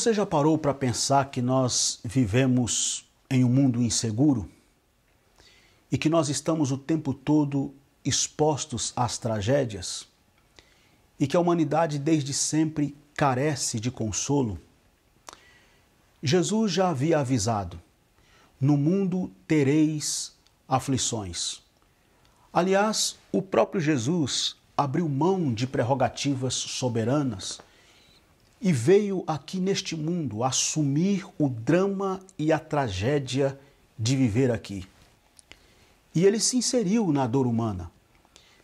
Você já parou para pensar que nós vivemos em um mundo inseguro? E que nós estamos o tempo todo expostos às tragédias? E que a humanidade desde sempre carece de consolo? Jesus já havia avisado: no mundo tereis aflições. Aliás, o próprio Jesus abriu mão de prerrogativas soberanas e veio aqui neste mundo assumir o drama e a tragédia de viver aqui. E ele se inseriu na dor humana.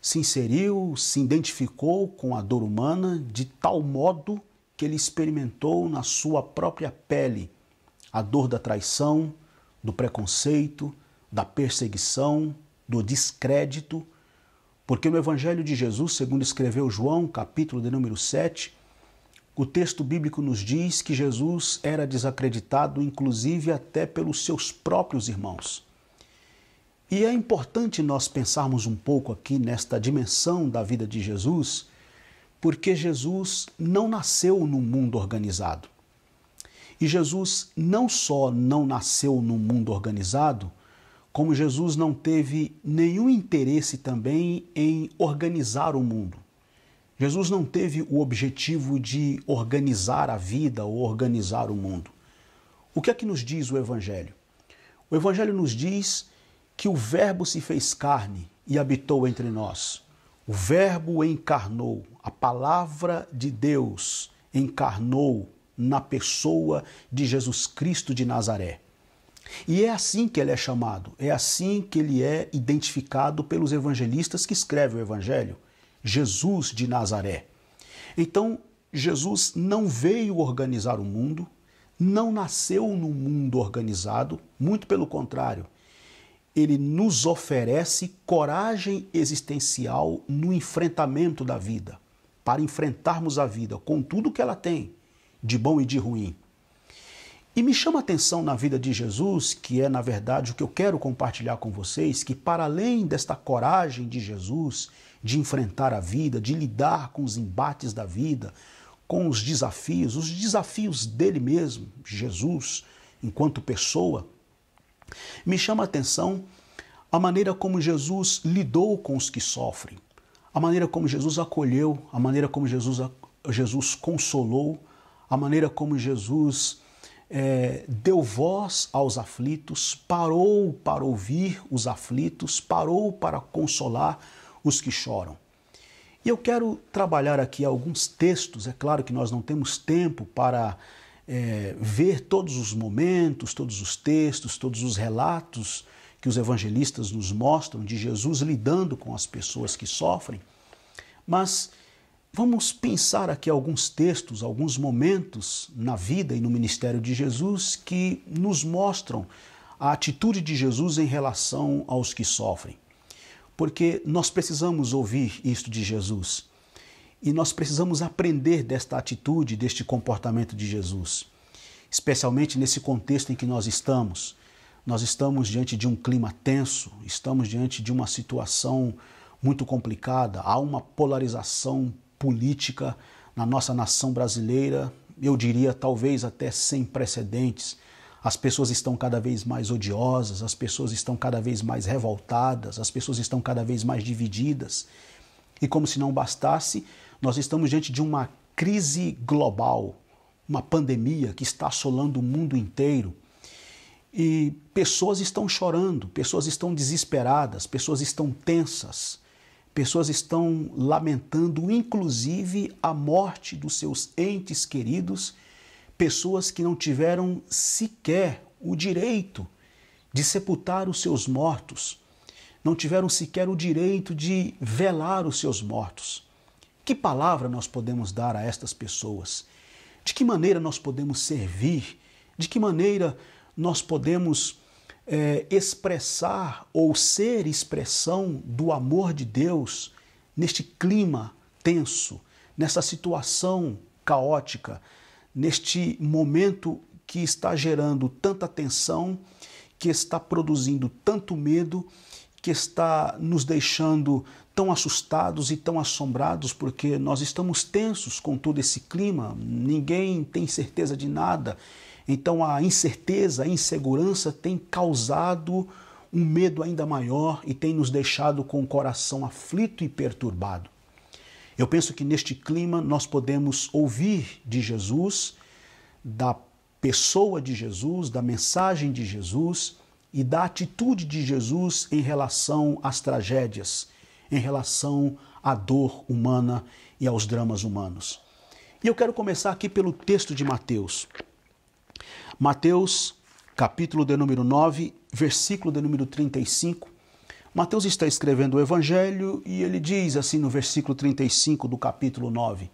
Se inseriu, se identificou com a dor humana de tal modo que ele experimentou na sua própria pele a dor da traição, do preconceito, da perseguição, do descrédito, porque no Evangelho de Jesus, segundo escreveu João, capítulo de número 7, o texto bíblico nos diz que Jesus era desacreditado, inclusive até pelos seus próprios irmãos. E é importante nós pensarmos um pouco aqui nesta dimensão da vida de Jesus, porque Jesus não nasceu num mundo organizado. E Jesus não só não nasceu num mundo organizado, como Jesus não teve nenhum interesse também em organizar o mundo. Jesus não teve o objetivo de organizar a vida ou organizar o mundo. O que é que nos diz o Evangelho? O Evangelho nos diz que o Verbo se fez carne e habitou entre nós. O Verbo encarnou, a palavra de Deus encarnou na pessoa de Jesus Cristo de Nazaré. E é assim que ele é chamado, é assim que ele é identificado pelos evangelistas que escrevem o Evangelho. Jesus de Nazaré. Então, Jesus não veio organizar o mundo, não nasceu no mundo organizado, muito pelo contrário. Ele nos oferece coragem existencial no enfrentamento da vida, para enfrentarmos a vida com tudo que ela tem, de bom e de ruim. E me chama a atenção na vida de Jesus, que é, na verdade, o que eu quero compartilhar com vocês, que para além desta coragem de Jesus, de enfrentar a vida, de lidar com os embates da vida, com os desafios, os desafios dele mesmo, Jesus, enquanto pessoa, me chama a atenção a maneira como Jesus lidou com os que sofrem, a maneira como Jesus acolheu, a maneira como Jesus, Jesus consolou, a maneira como Jesus é, deu voz aos aflitos, parou para ouvir os aflitos, parou para consolar os que choram. E eu quero trabalhar aqui alguns textos, é claro que nós não temos tempo para é, ver todos os momentos, todos os textos, todos os relatos que os evangelistas nos mostram de Jesus lidando com as pessoas que sofrem, mas vamos pensar aqui alguns textos, alguns momentos na vida e no ministério de Jesus que nos mostram a atitude de Jesus em relação aos que sofrem porque nós precisamos ouvir isto de Jesus e nós precisamos aprender desta atitude, deste comportamento de Jesus, especialmente nesse contexto em que nós estamos. Nós estamos diante de um clima tenso, estamos diante de uma situação muito complicada, há uma polarização política na nossa nação brasileira, eu diria talvez até sem precedentes. As pessoas estão cada vez mais odiosas, as pessoas estão cada vez mais revoltadas, as pessoas estão cada vez mais divididas. E como se não bastasse, nós estamos diante de uma crise global, uma pandemia que está assolando o mundo inteiro. E pessoas estão chorando, pessoas estão desesperadas, pessoas estão tensas, pessoas estão lamentando, inclusive, a morte dos seus entes queridos pessoas que não tiveram sequer o direito de sepultar os seus mortos, não tiveram sequer o direito de velar os seus mortos. Que palavra nós podemos dar a estas pessoas? De que maneira nós podemos servir? De que maneira nós podemos é, expressar ou ser expressão do amor de Deus neste clima tenso, nessa situação caótica, neste momento que está gerando tanta tensão, que está produzindo tanto medo, que está nos deixando tão assustados e tão assombrados, porque nós estamos tensos com todo esse clima, ninguém tem certeza de nada. Então a incerteza, a insegurança tem causado um medo ainda maior e tem nos deixado com o coração aflito e perturbado. Eu penso que neste clima nós podemos ouvir de Jesus, da pessoa de Jesus, da mensagem de Jesus e da atitude de Jesus em relação às tragédias, em relação à dor humana e aos dramas humanos. E eu quero começar aqui pelo texto de Mateus. Mateus, capítulo de número 9, versículo de número 35, Mateus está escrevendo o Evangelho e ele diz assim no versículo 35 do capítulo 9: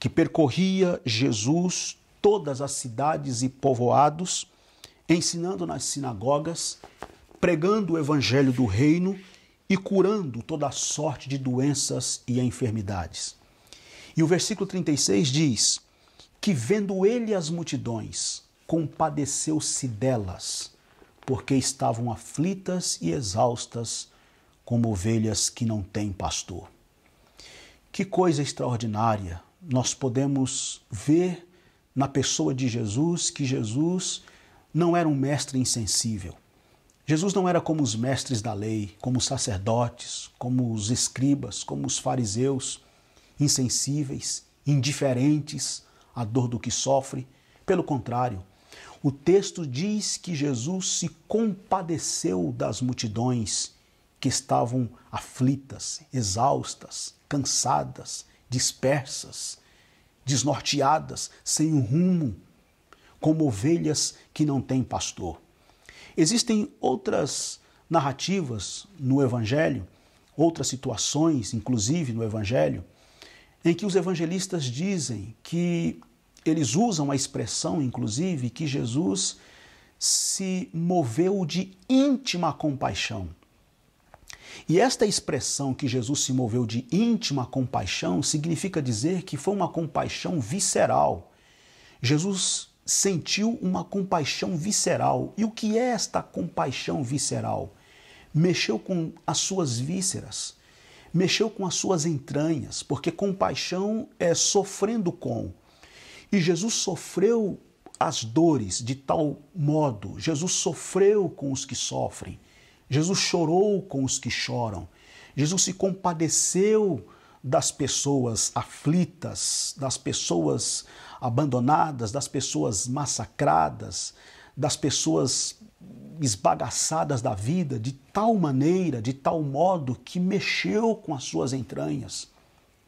que percorria Jesus todas as cidades e povoados, ensinando nas sinagogas, pregando o Evangelho do Reino e curando toda sorte de doenças e enfermidades. E o versículo 36 diz: Que vendo ele as multidões, compadeceu-se delas, porque estavam aflitas e exaustas, como ovelhas que não têm pastor. Que coisa extraordinária nós podemos ver na pessoa de Jesus que Jesus não era um mestre insensível. Jesus não era como os mestres da lei, como os sacerdotes, como os escribas, como os fariseus, insensíveis, indiferentes à dor do que sofre. Pelo contrário, o texto diz que Jesus se compadeceu das multidões que estavam aflitas, exaustas, cansadas, dispersas, desnorteadas, sem rumo, como ovelhas que não têm pastor. Existem outras narrativas no Evangelho, outras situações, inclusive no Evangelho, em que os evangelistas dizem que eles usam a expressão, inclusive, que Jesus se moveu de íntima compaixão e esta expressão que Jesus se moveu de íntima compaixão significa dizer que foi uma compaixão visceral. Jesus sentiu uma compaixão visceral. E o que é esta compaixão visceral? Mexeu com as suas vísceras, mexeu com as suas entranhas, porque compaixão é sofrendo com. E Jesus sofreu as dores de tal modo, Jesus sofreu com os que sofrem. Jesus chorou com os que choram. Jesus se compadeceu das pessoas aflitas, das pessoas abandonadas, das pessoas massacradas, das pessoas esbagaçadas da vida, de tal maneira, de tal modo que mexeu com as suas entranhas,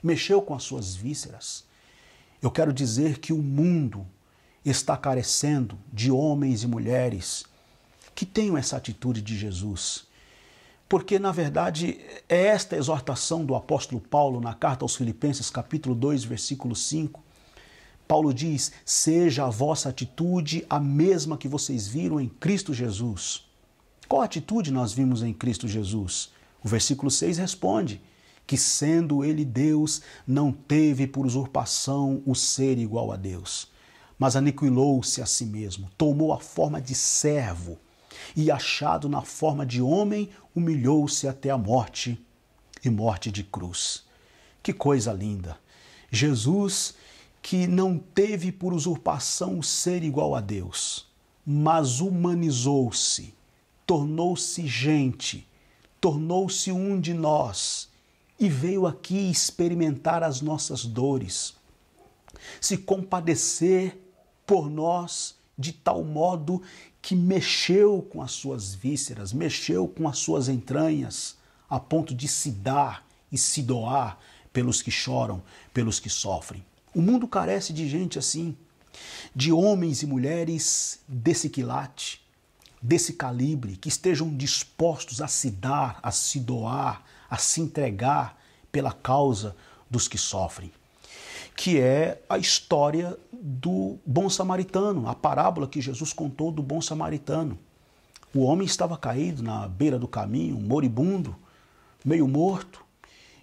mexeu com as suas vísceras. Eu quero dizer que o mundo está carecendo de homens e mulheres que tenham essa atitude de Jesus. Porque, na verdade, é esta exortação do apóstolo Paulo na carta aos Filipenses, capítulo 2, versículo 5. Paulo diz: Seja a vossa atitude a mesma que vocês viram em Cristo Jesus. Qual atitude nós vimos em Cristo Jesus? O versículo 6 responde: Que sendo ele Deus, não teve por usurpação o ser igual a Deus, mas aniquilou-se a si mesmo, tomou a forma de servo e achado na forma de homem, humilhou-se até a morte e morte de cruz. Que coisa linda! Jesus, que não teve por usurpação o ser igual a Deus, mas humanizou-se, tornou-se gente, tornou-se um de nós e veio aqui experimentar as nossas dores, se compadecer por nós de tal modo que mexeu com as suas vísceras, mexeu com as suas entranhas, a ponto de se dar e se doar pelos que choram, pelos que sofrem. O mundo carece de gente assim, de homens e mulheres desse quilate, desse calibre, que estejam dispostos a se dar, a se doar, a se entregar pela causa dos que sofrem, que é a história do bom samaritano, a parábola que Jesus contou do bom samaritano. O homem estava caído na beira do caminho, moribundo, meio morto.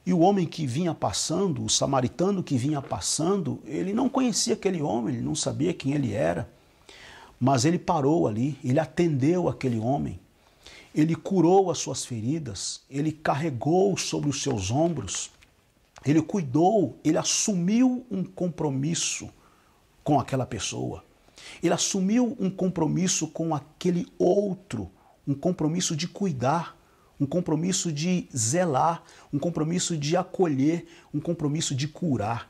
E o homem que vinha passando, o samaritano que vinha passando, ele não conhecia aquele homem, ele não sabia quem ele era. Mas ele parou ali, ele atendeu aquele homem, ele curou as suas feridas, ele carregou sobre os seus ombros, ele cuidou, ele assumiu um compromisso com aquela pessoa. Ele assumiu um compromisso com aquele outro, um compromisso de cuidar, um compromisso de zelar, um compromisso de acolher, um compromisso de curar.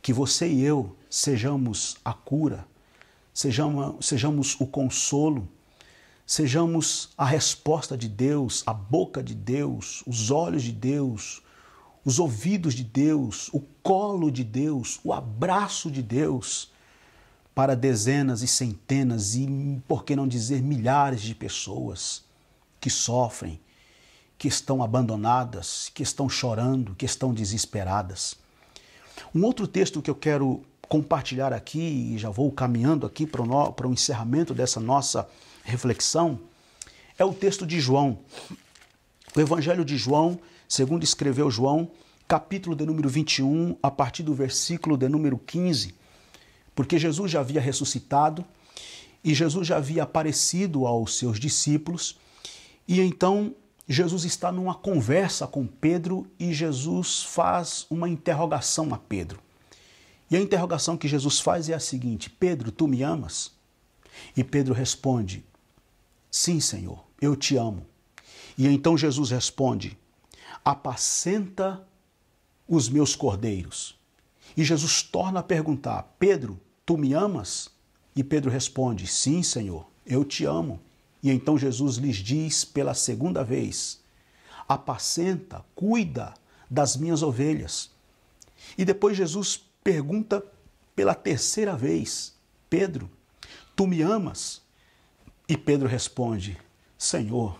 Que você e eu sejamos a cura, sejamos, sejamos o consolo, sejamos a resposta de Deus, a boca de Deus, os olhos de Deus, os ouvidos de Deus, o colo de Deus, o abraço de Deus para dezenas e centenas e, por que não dizer, milhares de pessoas que sofrem, que estão abandonadas, que estão chorando, que estão desesperadas. Um outro texto que eu quero compartilhar aqui, e já vou caminhando aqui para o, para o encerramento dessa nossa reflexão, é o texto de João. O Evangelho de João, segundo escreveu João, capítulo de número 21, a partir do versículo de número 15, porque Jesus já havia ressuscitado e Jesus já havia aparecido aos seus discípulos, e então Jesus está numa conversa com Pedro e Jesus faz uma interrogação a Pedro. E a interrogação que Jesus faz é a seguinte: Pedro, tu me amas? E Pedro responde: Sim, Senhor, eu te amo. E então Jesus responde: apacenta os meus cordeiros. E Jesus torna a perguntar: Pedro, tu me amas? E Pedro responde: Sim, Senhor, eu te amo. E então Jesus lhes diz pela segunda vez: Apacenta, cuida das minhas ovelhas. E depois Jesus pergunta pela terceira vez: Pedro, tu me amas? E Pedro responde: Senhor,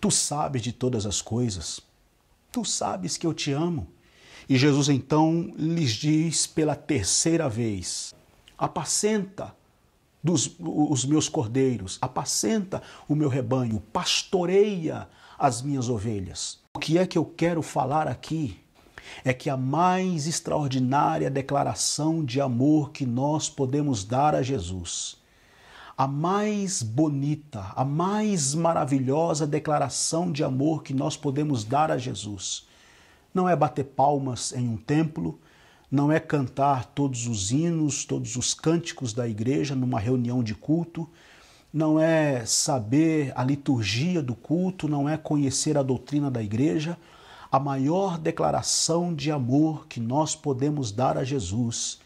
tu sabes de todas as coisas Tu sabes que eu te amo. E Jesus então lhes diz pela terceira vez: Apacenta dos, os meus cordeiros, apacenta o meu rebanho, pastoreia as minhas ovelhas. O que é que eu quero falar aqui é que a mais extraordinária declaração de amor que nós podemos dar a Jesus a mais bonita, a mais maravilhosa declaração de amor que nós podemos dar a Jesus. Não é bater palmas em um templo, não é cantar todos os hinos, todos os cânticos da igreja numa reunião de culto, não é saber a liturgia do culto, não é conhecer a doutrina da igreja. A maior declaração de amor que nós podemos dar a Jesus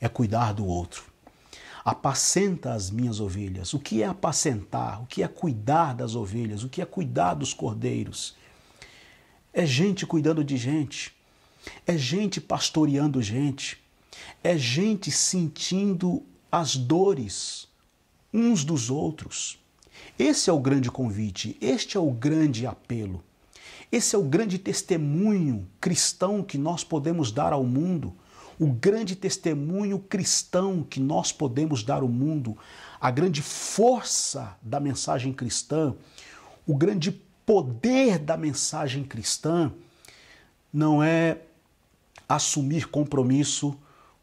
é cuidar do outro. Apacenta as minhas ovelhas. O que é apacentar? O que é cuidar das ovelhas? O que é cuidar dos cordeiros? É gente cuidando de gente. É gente pastoreando gente. É gente sentindo as dores uns dos outros. Esse é o grande convite, este é o grande apelo. Esse é o grande testemunho cristão que nós podemos dar ao mundo o grande testemunho cristão que nós podemos dar ao mundo, a grande força da mensagem cristã, o grande poder da mensagem cristã não é assumir compromisso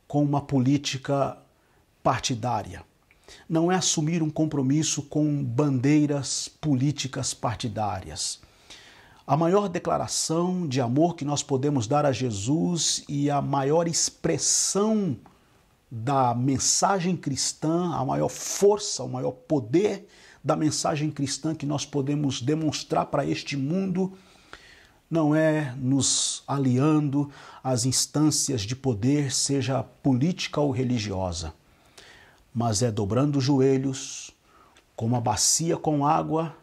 com uma política partidária. Não é assumir um compromisso com bandeiras políticas partidárias a maior declaração de amor que nós podemos dar a Jesus e a maior expressão da mensagem cristã, a maior força, o maior poder da mensagem cristã que nós podemos demonstrar para este mundo não é nos aliando às instâncias de poder, seja política ou religiosa, mas é dobrando os joelhos, como a bacia com água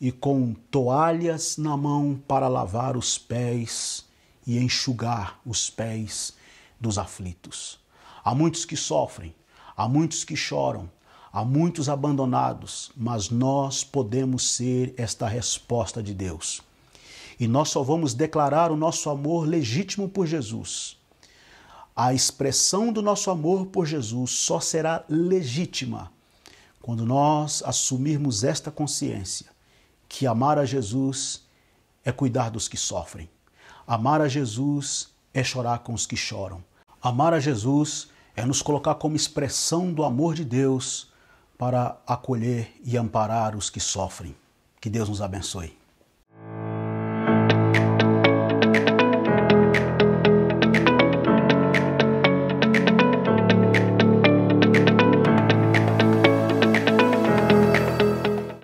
e com toalhas na mão para lavar os pés e enxugar os pés dos aflitos. Há muitos que sofrem, há muitos que choram, há muitos abandonados, mas nós podemos ser esta resposta de Deus. E nós só vamos declarar o nosso amor legítimo por Jesus. A expressão do nosso amor por Jesus só será legítima quando nós assumirmos esta consciência que amar a Jesus é cuidar dos que sofrem. Amar a Jesus é chorar com os que choram. Amar a Jesus é nos colocar como expressão do amor de Deus para acolher e amparar os que sofrem. Que Deus nos abençoe.